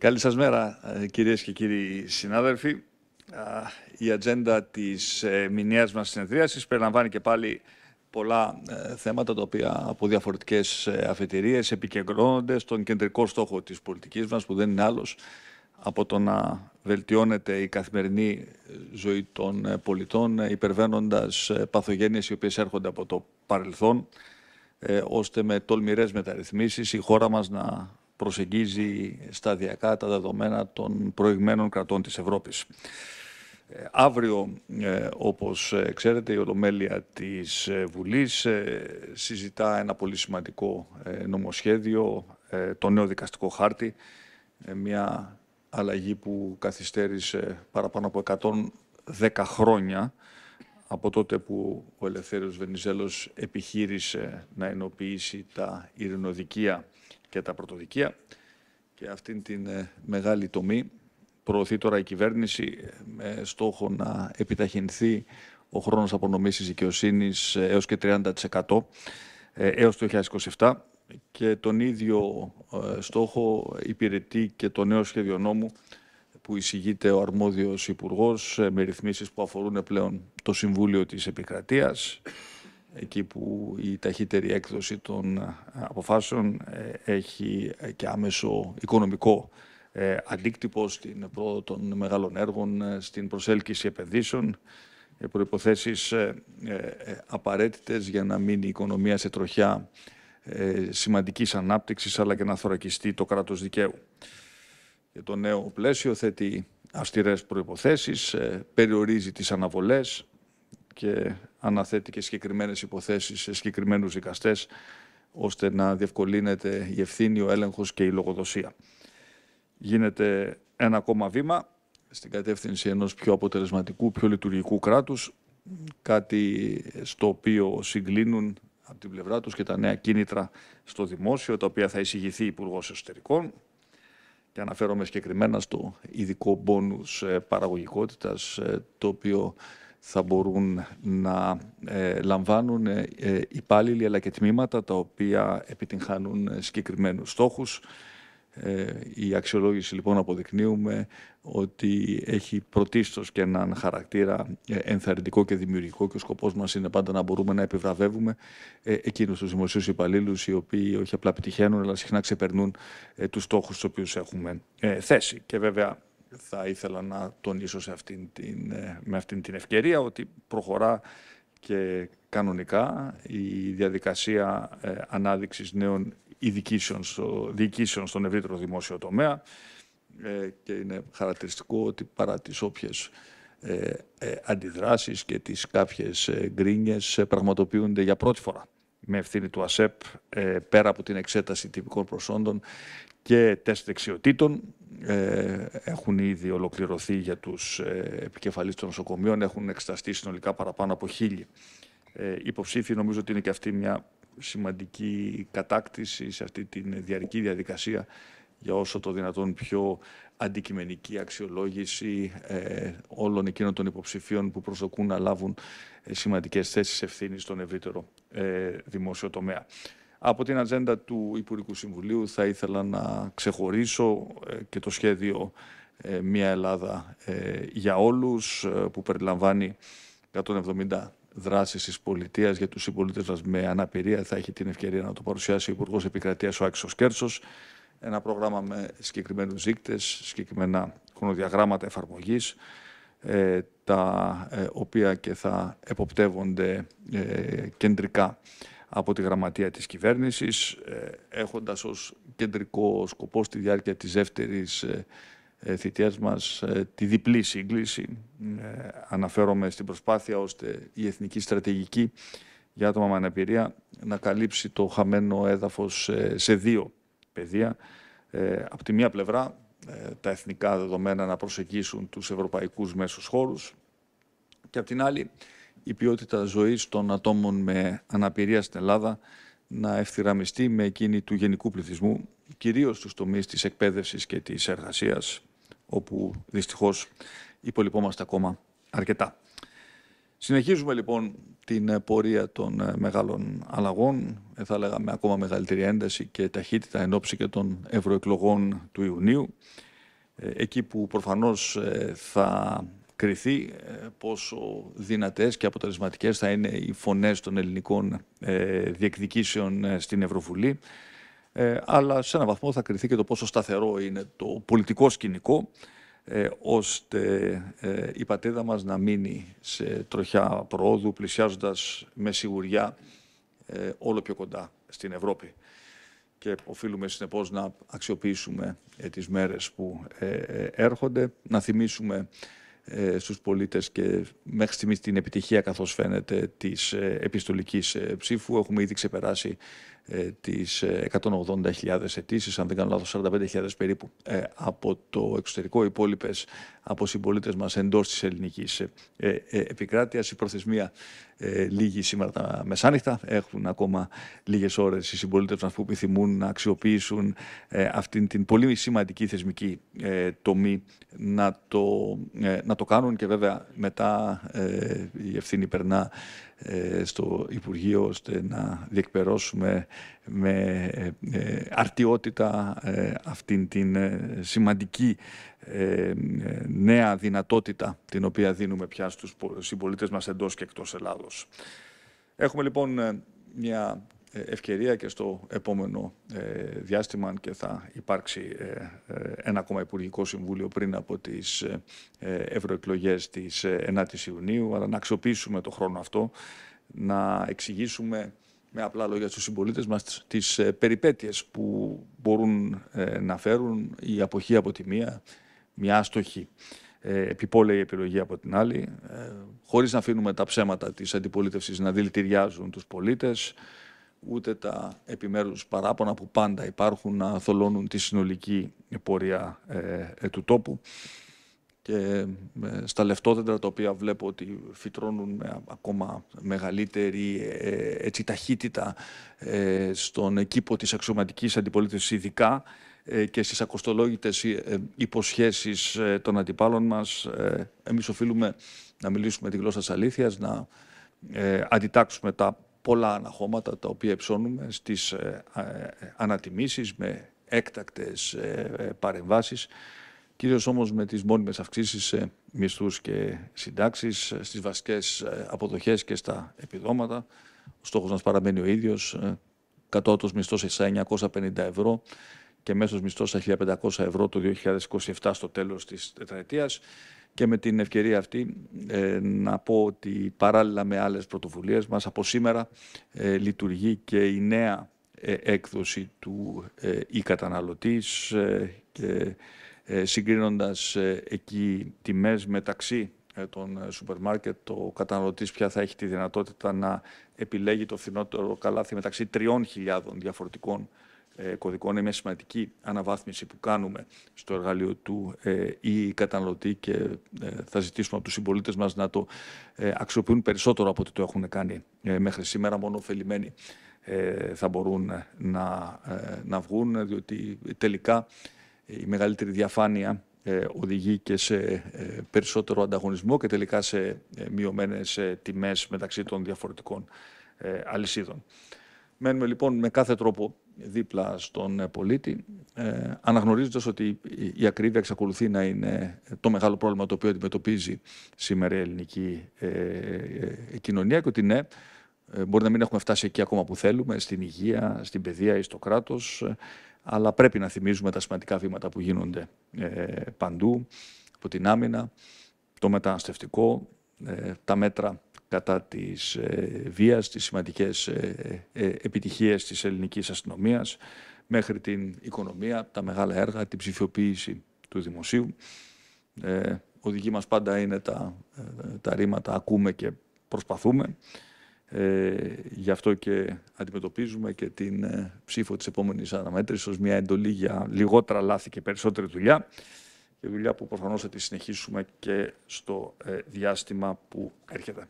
Καλή σας ε, κυρίες και κύριοι συνάδελφοι. Η ατζέντα της ε, μηνιαίας μας συνεδρίασης περιλαμβάνει και πάλι πολλά ε, θέματα τα οποία από διαφορετικές αφετηρίες επικεντρώνονται στον κεντρικό στόχο της πολιτικής μας που δεν είναι άλλος από το να βελτιώνεται η καθημερινή ζωή των πολιτών υπερβαίνοντας παθογένειες οι οποίες έρχονται από το παρελθόν ώστε με τολμηρές μεταρρυθμίσεις η χώρα μας να προσεγγίζει σταδιακά τα δεδομένα των προηγμένων κρατών της Ευρώπης. Ε, αύριο, ε, όπως ε, ξέρετε, η Ολομέλεια της Βουλής συζητά ένα πολύ σημαντικό νομοσχέδιο, το νέο δικαστικό χάρτη, μια αλλαγή που καθυστέρησε παραπάνω από 110 χρόνια από τότε που ο Ελευθέριος Βενιζέλος επιχείρησε να ενοποιήσει τα ειρηνοδικεία και τα πρωτοδικεία. Και αυτήν την ε, μεγάλη τομή προωθεί τώρα η κυβέρνηση ε, με στόχο να επιταχυνθεί ο χρόνος απονομής της δικαιοσύνης ε, έως και 30% έως το 2027 και τον ίδιο στόχο υπηρετεί και το νέο σχέδιο νόμου που εισηγείται ο αρμόδιος υπουργός με ρυθμίσεις που αφορούν πλέον το Συμβούλιο της Επικρατείας, εκεί που η ταχύτερη έκδοση των ε, αποφάσεων ε, έχει ε, και άμεσο οικονομικό αντίκτυπο στην πρόοδο των μεγάλων έργων, στην προσέλκυση επενδύσεων, προϋποθέσεις απαραίτητες για να μείνει η οικονομία σε τροχιά σημαντικής ανάπτυξης αλλά και να θωρακιστεί το κράτος δικαίου. το νέο πλαίσιο θέτει αυστηρές προϋποθέσεις, περιορίζει τις αναβολές, και αναθέτει και συγκεκριμένες υποθέσεις σε συγκεκριμένους δικαστές, ώστε να διευκολύνεται η ευθύνη, ο έλεγχος και η λογοδοσία. Γίνεται ένα ακόμα βήμα στην κατεύθυνση ενός πιο αποτελεσματικού, πιο λειτουργικού κράτους, κάτι στο οποίο συγκλίνουν από την πλευρά τους και τα νέα κίνητρα στο δημόσιο, τα οποία θα εισηγηθεί υπουργός Εσωτερικών. Και αναφέρομαι συγκεκριμένα στο ειδικό μπόνους ε, παραγωγικότητας, ε, το οποίο θα μπορούν να ε, λαμβάνουν ε, ε, υπάλληλοι αλλά και τμήματα τα οποία επιτυγχάνουν ε, συγκεκριμένους στόχους. η αξιολόγηση λοιπόν αποδεικνύουμε ότι έχει πρωτίστως και έναν χαρακτήρα ενθαρρυντικό και δημιουργικό και ο σκοπός μας είναι πάντα να μπορούμε να επιβραβεύουμε ε, εκείνους τους δημοσίους υπαλλήλους, οι οποίοι όχι απλά επιτυχαίνουν αλλά συχνά ξεπερνούν ε, τους στόχους τους οποίους έχουμε θέσει. Και βέβαια θα ήθελα να τονίσω σε αυτήν την, ε, με αυτήν την ευκαιρία ότι προχωρά και κανονικά η διαδικασία ε, ανάδειξης νέων ειδικήσεων, διοικήσεων στον ευρύτερο δημόσιο τομέα ε, και είναι χαρακτηριστικό ότι παρά τις όποιες ε, ε αντιδράσεις και τις κάποιες γκρίνιες πραγματοποιούνται για πρώτη φορά με ευθύνη του ΑΣΕΠ ε, πέρα από την εξέταση τυπικών προσόντων και τεστ δεξιοτήτων. Ε, έχουν ήδη ολοκληρωθεί για τους ε, επικεφαλείς των νοσοκομείων. Έχουν εξεταστεί συνολικά παραπάνω από χίλιοι υποψήφοι. Νομίζω ότι είναι και αυτή μια σημαντική κατάκτηση σε αυτή τη διαρκή διαδικασία για όσο το δυνατόν πιο αντικειμενική αξιολόγηση ε, όλων εκείνων των υποψηφίων που προσδοκούν να λάβουν ε, σημαντικές θέσεις ευθύνης στον ευρύτερο ε, δημόσιο τομέα. Από την ατζέντα του Υπουργικού Συμβουλίου θα ήθελα να ξεχωρίσω ε, και το σχέδιο ε, «Μια Ελλάδα για όλους» που περιλαμβάνει 170 δράσεις της πολιτείας για τους συμπολίτες μας με αναπηρία. Θα έχει την ευκαιρία να το παρουσιάσει ο Υπουργός Επικρατείας ο Άξος Κέρσος ένα πρόγραμμα με συγκεκριμένους δείκτες, συγκεκριμένα χρονοδιαγράμματα εφαρμογής, ε, τα ε, οποία και θα εποπτεύονται ε, κεντρικά από τη γραμματεία της κυβέρνησης, έχοντας ως κεντρικό σκοπό στη διάρκεια της δεύτερης θητείας μας τη διπλή σύγκληση. Αναφέρομαι στην προσπάθεια ώστε η εθνική στρατηγική για άτομα με αναπηρία να καλύψει το χαμένο έδαφος σε δύο παιδεία. Ε, από τη μία πλευρά, ε, τα εθνικά δεδομένα να προσεγγίσουν τους ευρωπαϊκούς μέσους χώρους και από την άλλη, η ποιότητα ζωής των ατόμων με αναπηρία στην Ελλάδα να ευθυραμιστεί με εκείνη του γενικού πληθυσμού, κυρίως στους τομείς της εκπαίδευσης και της εργασίας, όπου δυστυχώς υπολοιπόμαστε ακόμα αρκετά. Συνεχίζουμε λοιπόν την ε, πορεία των ε, μεγάλων αλλαγών, ε, θα λέγαμε ακόμα μεγαλύτερη ένταση και ταχύτητα εν ώψη και των ευρωεκλογών του Ιουνίου, εκεί που προφανώς θα κριθεί πόσο δυνατές και αποτελεσματικές θα είναι οι φωνές των ελληνικών διεκδικήσεων στην Ευρωβουλή, αλλά σε έναν βαθμό θα κριθεί και το πόσο σταθερό είναι το πολιτικό σκηνικό, ε, ώστε ε, η πατρίδα μας να μείνει σε τροχιά προόδου, πλησιάζοντας με σιγουριά ε, όλο πιο κοντά στην Ευρώπη. Και οφείλουμε συνεπώς να αξιοποιήσουμε ε, τις μέρες που έρχονται, να θυμίσουμε στους πολίτες και μέχρι στιγμής την επιτυχία καθώς φαίνεται της επιστολικής ψήφου. Έχουμε ήδη ξεπεράσει ε, τις 180.000 ε, αιτήσεις, αν δεν κάνω λάθος 45.000 περίπου ε, από το εξωτερικό υπόλοιπες από συμπολίτες μας εντός της ελληνικής επικράτειας. Η προθεσμία λίγη σήμερα τα μεσάνυχτα. Έχουν ακόμα λίγες ώρες οι συμπολίτες μας που επιθυμούν να αξιοποιήσουν αυτήν την πολύ σημαντική θεσμική τομή να το, να το κάνουν και βέβαια μετά η ευθύνη περνά ε, στο Υπουργείο ώστε να διεκπερώσουμε με ε, αρτιότητα ε, αυτήν την σημαντική νέα δυνατότητα την οποία δίνουμε πια στους συμπολίτες μας εντός και εκτός Ελλάδος. Έχουμε λοιπόν μια ευκαιρία και στο επόμενο ε, διάστημα αν και θα υπάρξει ε, ε, ένα ακόμα Υπουργικό Συμβούλιο πριν από τις ευρωεκλογές της 9ης Ιουνίου αλλά να αξιοποιήσουμε το χρόνο αυτό να εξηγήσουμε με απλά λόγια στους συμπολίτες μας τις περιπέτειες που μπορούν να φέρουν η αποχή από τη μία, μια άστοχη επιπόλαιη επιλογή από την άλλη, χωρίς να αφήνουμε τα ψέματα της αντιπολίτευσης να δηλητηριάζουν τους πολίτες, ούτε τα επιμέρους παράπονα που πάντα υπάρχουν να θολώνουν τη συνολική πορεία ε, ε, του τόπου και ε, στα λεφτόδεντρα τα οποία βλέπω ότι φυτρώνουν με ακόμα μεγαλύτερη ε, ταχύτητα στον κήπο της αξιωματικής αντιπολίτευσης ειδικά ε, και στις ακοστολόγητες υποσχέσεις των αντιπάλων μας εμείς οφείλουμε να μιλήσουμε τη γλώσσα της αλήθειας, να αντιτάξουμε τα πολλά αναχώματα τα οποία υψώνουμε στις ε, ε, ε, ανατιμήσεις με έκτακτες παρεμβάσεις, κυρίως όμως με τις μόνιμες αυξήσεις σε μισθούς και συντάξεις, στις βασικές αποδοχές και στα επιδόματα. Ο στόχος μας παραμένει ο ίδιος, κατώτος μισθός σε 950 ευρώ και μέσος μισθός στα 1500 ευρώ το 2027 στο τέλος της τετραετίας. Και με την ευκαιρία αυτή ε, να πω ότι παράλληλα με άλλες πρωτοβουλίες μας από σήμερα ε, λειτουργεί και η νέα ε, έκδοση του «Η καταναλωτής» και συγκρίνοντας εκεί τιμές μεταξύ των σούπερ μάρκετ, ο καταναλωτής πια θα έχει τη δυνατότητα να επιλέγει το φθηνότερο καλάθι μεταξύ 3.000 διαφορετικών ε, κωδικών είναι μια σημαντική αναβάθμιση που κάνουμε στο εργαλείο του ε, ή καταναλωτή και ε, θα ζητήσουμε από τους συμπολίτες μας να το αξιοποιούν περισσότερο από ό,τι το έχουν κάνει μέχρι σήμερα. Μόνο ωφελημένοι θα μπορούν να, να βγουν, διότι τελικά η μεγαλύτερη διαφάνεια οδηγεί και σε περισσότερο ανταγωνισμό και τελικά σε μειωμένες τιμές μεταξύ των διαφορετικών αλυσίδων. Μένουμε λοιπόν με κάθε τρόπο δίπλα στον ε, πολίτη, ε, αναγνωρίζοντας ότι η ακρίβεια εξακολουθεί να είναι το μεγάλο πρόβλημα το οποίο αντιμετωπίζει σήμερα η ελληνική ε, ε κοινωνία και ότι ναι, ε, μπορεί να μην έχουμε φτάσει εκεί ακόμα που θέλουμε, στην υγεία, στην παιδεία ή στο κράτος, αλλά πρέπει να θυμίζουμε τα σημαντικά βήματα που γίνονται παντού, από την άμυνα, το μεταναστευτικό, τα μέτρα κατά της ε, βίας, τις σημαντικές ε, ε, επιτυχίες της ελληνικής αστυνομίας, μέχρι την οικονομία, τα μεγάλα έργα, την ψηφιοποίηση του δημοσίου. Ε, οδηγή μας πάντα είναι τα, τα ρήματα «ακούμε και προσπαθούμε». Ε, γι' αυτό και αντιμετωπίζουμε και την ψήφο της επόμενης αναμέτρησης ως μια εντολή για λιγότερα λάθη και περισσότερη δουλειά και δουλειά που προφανώς θα τη συνεχίσουμε και στο διάστημα που έρχεται.